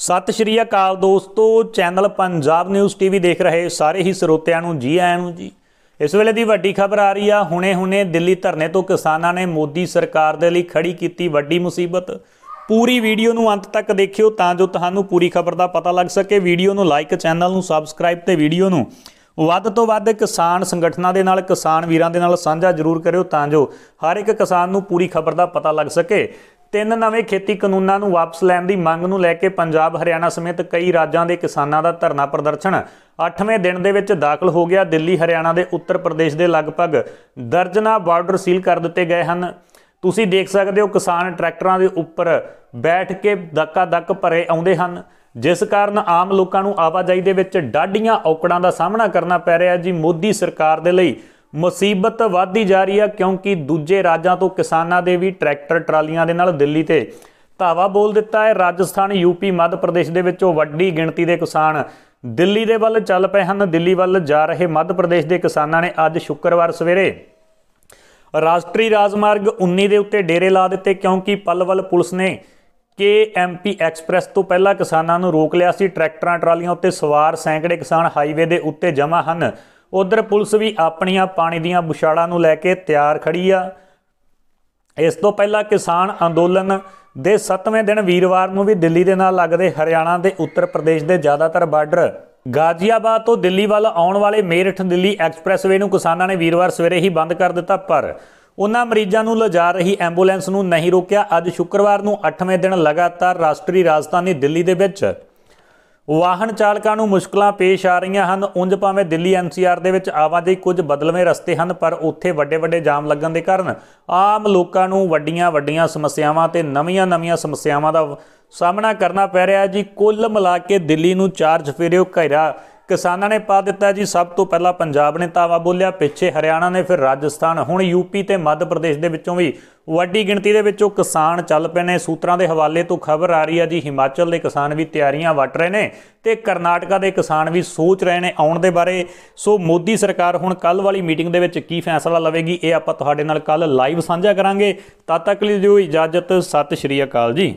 ਸਤਿ ਸ਼੍ਰੀ ਅਕਾਲ ਦੋਸਤੋ channel Punjab news TV ਦੇਖ ਰਹੇ ਸਾਰੇ ਹੀ ਸਰੋਤਿਆਂ ਨੂੰ ਜੀ ਆਇਆਂ ਨੂੰ ਜੀ ਇਸ ਵੇਲੇ ਦੀ ਵੱਡੀ ਖਬਰ ਆ ਰਹੀ ਆ ਹੁਣੇ-ਹੁਣੇ ਦਿੱਲੀ ਧਰਨੇ ਤੋਂ ਕਿਸਾਨਾਂ ਨੇ ਮੋਦੀ ਸਰਕਾਰ ਦੇ ਲਈ ਖੜੀ ਕੀਤੀ ਵੱਡੀ ਮੁਸੀਬਤ ਪੂਰੀ ਵੀਡੀਓ ਨੂੰ ਅੰਤ ਤੱਕ ਦੇਖਿਓ ਤਾਂ ਜੋ ਤੁਹਾਨੂੰ ਪੂਰੀ ਖਬਰ ਦਾ ਪਤਾ ਲੱਗ ਸਕੇ ਵੀਡੀਓ ਨੂੰ ਲਾਈਕ ਚੈਨਲ ਨੂੰ ਸਬਸਕ੍ਰਾਈਬ ਤੇ ਵੀਡੀਓ ਨੂੰ ਵੱਧ ਤੋਂ ਵੱਧ ਕਿਸਾਨ ਸੰਗਠਨਾਂ ਦੇ ਨਾਲ ਕਿਸਾਨ ਵੀਰਾਂ ਦੇ ਨਾਲ ਸਾਂਝਾ ਜ਼ਰੂਰ ਕਰਿਓ ਤਾਂ ਜੋ ਹਰ ਇੱਕ ਕਿਸਾਨ ਨੂੰ ਪੂਰੀ ਖਬਰ ਦਾ ਪਤਾ ਲੱਗ ਸਕੇ ਤਿੰਨ ਨਵੇਂ ਖੇਤੀ ਕਾਨੂੰਨਾਂ ਨੂੰ ਵਾਪਸ ਲੈਣ ਦੀ ਮੰਗ ਨੂੰ ਲੈ ਕੇ ਪੰਜਾਬ ਹਰਿਆਣਾ ਸਮੇਤ ਕਈ ਰਾਜਾਂ ਦੇ ਕਿਸਾਨਾਂ ਦਾ ਧਰਨਾ ਪ੍ਰਦਰਸ਼ਨ 8ਵੇਂ ਦਿਨ ਦੇ ਵਿੱਚ ਦਾਖਲ ਹੋ ਗਿਆ ਦਿੱਲੀ ਹਰਿਆਣਾ ਦੇ ਉੱਤਰ ਪ੍ਰਦੇਸ਼ ਦੇ ਲਗਭਗ ਦਰਜਨਾ ਬਾਰਡਰ ਸੀਲ ਕਰ ਦਿੱਤੇ ਗਏ ਹਨ ਤੁਸੀਂ ਦੇਖ ਸਕਦੇ ਹੋ ਕਿਸਾਨ ਟਰੈਕਟਰਾਂ ਦੇ ਉੱਪਰ ਬੈਠ ਕੇ ਦੱਕਾ ਦੱਕ ਭਰੇ ਆਉਂਦੇ ਹਨ ਜਿਸ ਕਾਰਨ ਆਮ ਲੋਕਾਂ ਨੂੰ ਆਵਾਜਾਈ ਦੇ ਵਿੱਚ ਡਾਡੀਆਂ ਔਕੜਾਂ ਦਾ ਸਾਹਮਣਾ ਕਰਨਾ ਪੈ ਰਿਹਾ ਜੀ ਮੋਦੀ ਸਰਕਾਰ ਦੇ ਲਈ ਮੁਸੀਬਤ ਵਧਦੀ ਜਾ ਰਹੀ ਆ ਕਿਉਂਕਿ ਦੂਜੇ ਰਾਜਾਂ ਤੋਂ ਕਿਸਾਨਾਂ ਦੇ ਵੀ ਟਰੈਕਟਰ ਟਰਾਲੀਆਂ ਦੇ ਨਾਲ ਦਿੱਲੀ ਤੇ ਧਾਵਾ ਬੋਲ ਦਿੱਤਾ ਹੈ ਰਾਜਸਥਾਨ ਯੂਪੀ ਮੱਧ ਪ੍ਰਦੇਸ਼ ਦੇ ਵਿੱਚੋਂ ਵੱਡੀ ਗਿਣਤੀ ਦੇ ਕਿਸਾਨ ਦਿੱਲੀ ਦੇ ਵੱਲ ਚੱਲ ਪਏ ਹਨ ਦਿੱਲੀ ਵੱਲ ਜਾ ਰਹੇ ਮੱਧ ਪ੍ਰਦੇਸ਼ ਦੇ ਕਿਸਾਨਾਂ ਨੇ ਅੱਜ ਸ਼ੁੱਕਰਵਾਰ ਸਵੇਰੇ ਰਾਸ਼ਟਰੀ ਰਾਜਮਾਰਗ 19 ਦੇ ਉੱਤੇ ਡੇਰੇ ਲਾ ਦਿੱਤੇ ਕਿਉਂਕਿ ਪਲਵਲ ਪੁਲਿਸ ਨੇ ਕੇਐਮਪੀ ਐਕਸਪ੍ਰੈਸ ਤੋਂ ਪਹਿਲਾਂ ਕਿਸਾਨਾਂ ਨੂੰ ਰੋਕ ਲਿਆ ਸੀ ਟਰੈਕਟਰਾਂ ਟਰਾਲੀਆਂ ਉੱਤੇ ਸਵਾਰ ਸੈਂਕੜੇ ਕਿਸਾਨ ਹਾਈਵੇ ਦੇ ਉੱਤੇ ਜਮ੍ਹਾਂ ਹਨ ਉਧਰ ਪੁਲਿਸ ਵੀ ਆਪਣੀਆਂ ਪਾਣੀ ਦੀਆਂ ਬੁਛਾੜਾਂ ਨੂੰ ਲੈ ਕੇ ਤਿਆਰ ਖੜੀ ਆ ਇਸ ਤੋਂ ਪਹਿਲਾਂ ਕਿਸਾਨ ਅੰਦੋਲਨ ਦੇ 7ਵੇਂ ਦਿਨ ਵੀਰਵਾਰ ਨੂੰ ਵੀ ਦਿੱਲੀ ਦੇ ਨਾਲ ਲੱਗਦੇ ਹਰਿਆਣਾ ਦੇ ਉੱਤਰ ਪ੍ਰਦੇਸ਼ ਦੇ ਜ਼ਿਆਦਾਤਰ ਬਾਰਡਰ ਗਾਜ਼ੀਆਬਾਦ ਤੋਂ ਦਿੱਲੀ ਵੱਲ ਆਉਣ ਵਾਲੇ ਮੇਰਠ ਦਿੱਲੀ ਐਕਸਪ੍ਰੈਸਵੇ ਨੂੰ ਕਿਸਾਨਾਂ ਨੇ ਵੀਰਵਾਰ ਸਵੇਰੇ ਹੀ ਬੰਦ ਕਰ ਦਿੱਤਾ ਪਰ ਉਹਨਾਂ ਮਰੀਜ਼ਾਂ ਨੂੰ ਲਿਜਾ ਰਹੀ ਐਂਬੂਲੈਂਸ ਨੂੰ ਨਹੀਂ ਰੋਕਿਆ ਅੱਜ ਸ਼ੁੱਕਰਵਾਰ ਨੂੰ 8ਵੇਂ ਦਿਨ ਲਗਾਤਾਰ ਰਾਸ਼ਟਰੀ ਰਾਜਧਾਨੀ ਦਿੱਲੀ ਦੇ ਵਿੱਚ ਵਾਹਨ ਚਾਲਕਾਂ ਨੂੰ ਮੁਸ਼ਕਲਾਂ ਪੇਸ਼ ਆ ਰਹੀਆਂ ਹਨ ਉਂਝ ਭਾਵੇਂ ਦਿੱਲੀ ਐਨਸੀਆਰ ਦੇ ਵਿੱਚ ਆਵਾਜਾਈ ਕੁਝ ਬਦਲਵੇਂ ਰਸਤੇ ਹਨ ਪਰ ਉੱਥੇ ਵੱਡੇ-ਵੱਡੇ ਜਾਮ ਲੱਗਣ ਦੇ ਕਾਰਨ ਆਮ ਲੋਕਾਂ ਨੂੰ ਵੱਡੀਆਂ-ਵੱਡੀਆਂ ਸਮੱਸਿਆਵਾਂ ਤੇ ਨਵੀਆਂ-ਨਵੀਆਂ ਸਮੱਸਿਆਵਾਂ ਦਾ ਸਾਹਮਣਾ ਕਰਨਾ ਪੈ ਰਿਹਾ ਜੀ ਕੁੱਲ ਮਿਲਾ ਕੇ ਦਿੱਲੀ ਨੂੰ ਚਾਰ ਚਫੇਰੇ ਘੇਰਾ ਕਿਸਾਨਾਂ ਨੇ ਪਾ ਦਿੱਤਾ ਜੀ ਸਭ ਤੋਂ ਪਹਿਲਾਂ ਪੰਜਾਬ ਨੇ ਤਾਵਾ ਬੋਲਿਆ ਪਿੱਛੇ ਹਰਿਆਣਾ ਨੇ ਫਿਰ ਰਾਜਸਥਾਨ ਹੁਣ ਯੂਪੀ ਤੇ ਮੱਧ ਪ੍ਰਦੇਸ਼ ਦੇ ਵਿੱਚੋਂ ਵੀ ਵੱਡੀ ਗਿਣਤੀ ਦੇ ਵਿੱਚੋਂ ਕਿਸਾਨ ਚੱਲ ਪਏ ਨੇ ਸੂਤਰਾਂ ਦੇ ਹਵਾਲੇ ਤੋਂ ਖਬਰ ਆ ਰਹੀ ਹੈ ਜੀ ਹਿਮਾਚਲ ਦੇ ਕਿਸਾਨ ਵੀ ਤਿਆਰੀਆਂ ਵਟ ਰਹੇ ਨੇ ਤੇ ਕਰਨਾਟਕਾ ਦੇ ਕਿਸਾਨ ਵੀ ਸੋਚ ਰਹੇ ਨੇ ਆਉਣ ਦੇ ਬਾਰੇ ਸੋ ਮੋਦੀ ਸਰਕਾਰ ਹੁਣ ਕੱਲ ਵਾਲੀ ਮੀਟਿੰਗ ਦੇ ਵਿੱਚ ਕੀ ਫੈਸਲਾ ਲਵੇਗੀ ਇਹ ਆਪਾਂ ਤੁਹਾਡੇ ਨਾਲ ਕੱਲ ਲਾਈਵ ਸਾਂਝਾ ਕਰਾਂਗੇ ਤਦ ਤੱਕ ਲਈ ਜੋ ਇਜਾਜ਼ਤ ਸਤਿ ਸ਼੍ਰੀ ਅਕਾਲ ਜੀ